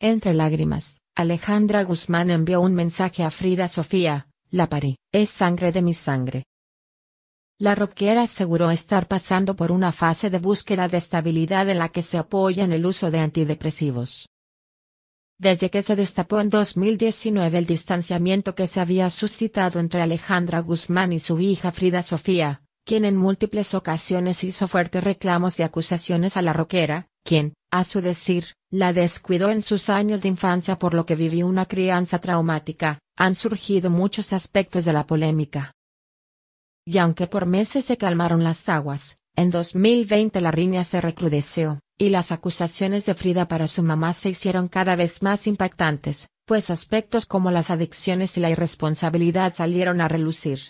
Entre lágrimas, Alejandra Guzmán envió un mensaje a Frida Sofía, la parí, es sangre de mi sangre. La roquera aseguró estar pasando por una fase de búsqueda de estabilidad en la que se apoya en el uso de antidepresivos. Desde que se destapó en 2019 el distanciamiento que se había suscitado entre Alejandra Guzmán y su hija Frida Sofía, quien en múltiples ocasiones hizo fuertes reclamos y acusaciones a la roquera, quien, a su decir, la descuidó en sus años de infancia por lo que vivió una crianza traumática, han surgido muchos aspectos de la polémica. Y aunque por meses se calmaron las aguas, en 2020 la riña se recrudeció, y las acusaciones de Frida para su mamá se hicieron cada vez más impactantes, pues aspectos como las adicciones y la irresponsabilidad salieron a relucir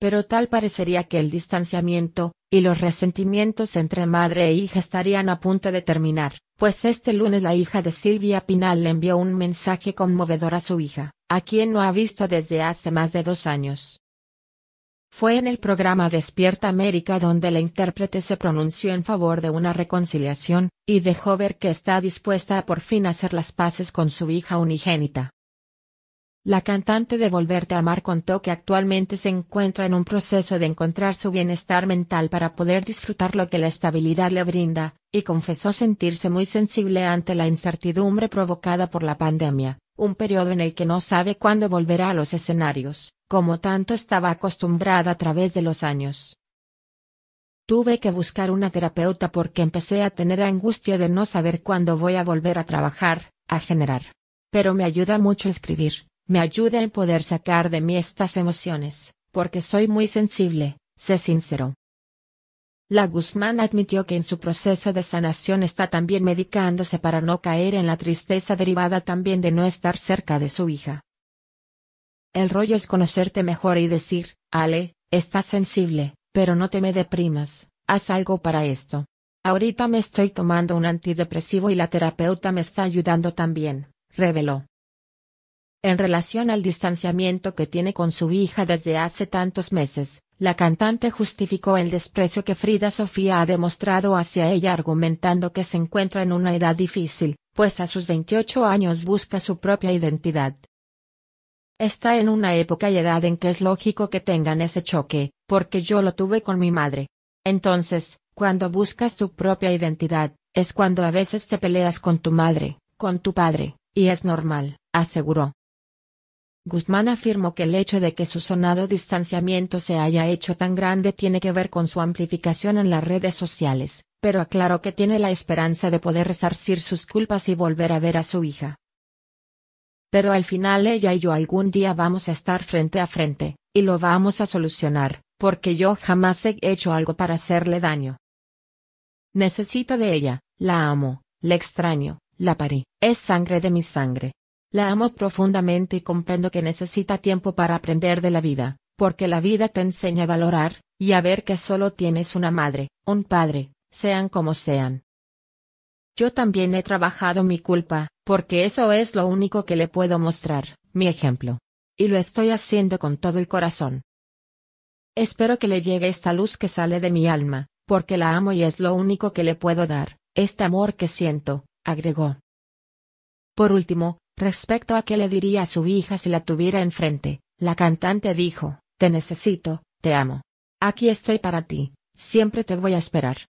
pero tal parecería que el distanciamiento, y los resentimientos entre madre e hija estarían a punto de terminar, pues este lunes la hija de Silvia Pinal le envió un mensaje conmovedor a su hija, a quien no ha visto desde hace más de dos años. Fue en el programa Despierta América donde la intérprete se pronunció en favor de una reconciliación, y dejó ver que está dispuesta a por fin hacer las paces con su hija unigénita. La cantante de Volverte a Amar contó que actualmente se encuentra en un proceso de encontrar su bienestar mental para poder disfrutar lo que la estabilidad le brinda, y confesó sentirse muy sensible ante la incertidumbre provocada por la pandemia, un periodo en el que no sabe cuándo volverá a los escenarios, como tanto estaba acostumbrada a través de los años. Tuve que buscar una terapeuta porque empecé a tener angustia de no saber cuándo voy a volver a trabajar, a generar. Pero me ayuda mucho escribir me ayuda en poder sacar de mí estas emociones, porque soy muy sensible, sé sincero. La Guzmán admitió que en su proceso de sanación está también medicándose para no caer en la tristeza derivada también de no estar cerca de su hija. El rollo es conocerte mejor y decir, Ale, estás sensible, pero no te me deprimas, haz algo para esto. Ahorita me estoy tomando un antidepresivo y la terapeuta me está ayudando también, reveló. En relación al distanciamiento que tiene con su hija desde hace tantos meses, la cantante justificó el desprecio que Frida Sofía ha demostrado hacia ella argumentando que se encuentra en una edad difícil, pues a sus 28 años busca su propia identidad. Está en una época y edad en que es lógico que tengan ese choque, porque yo lo tuve con mi madre. Entonces, cuando buscas tu propia identidad, es cuando a veces te peleas con tu madre, con tu padre, y es normal, aseguró. Guzmán afirmó que el hecho de que su sonado distanciamiento se haya hecho tan grande tiene que ver con su amplificación en las redes sociales, pero aclaró que tiene la esperanza de poder resarcir sus culpas y volver a ver a su hija. Pero al final ella y yo algún día vamos a estar frente a frente, y lo vamos a solucionar, porque yo jamás he hecho algo para hacerle daño. Necesito de ella, la amo, la extraño, la parí, es sangre de mi sangre, la amo profundamente y comprendo que necesita tiempo para aprender de la vida, porque la vida te enseña a valorar, y a ver que solo tienes una madre, un padre, sean como sean. Yo también he trabajado mi culpa, porque eso es lo único que le puedo mostrar, mi ejemplo. Y lo estoy haciendo con todo el corazón. Espero que le llegue esta luz que sale de mi alma, porque la amo y es lo único que le puedo dar, este amor que siento, agregó. Por último, Respecto a qué le diría a su hija si la tuviera enfrente, la cantante dijo, Te necesito, te amo. Aquí estoy para ti, siempre te voy a esperar.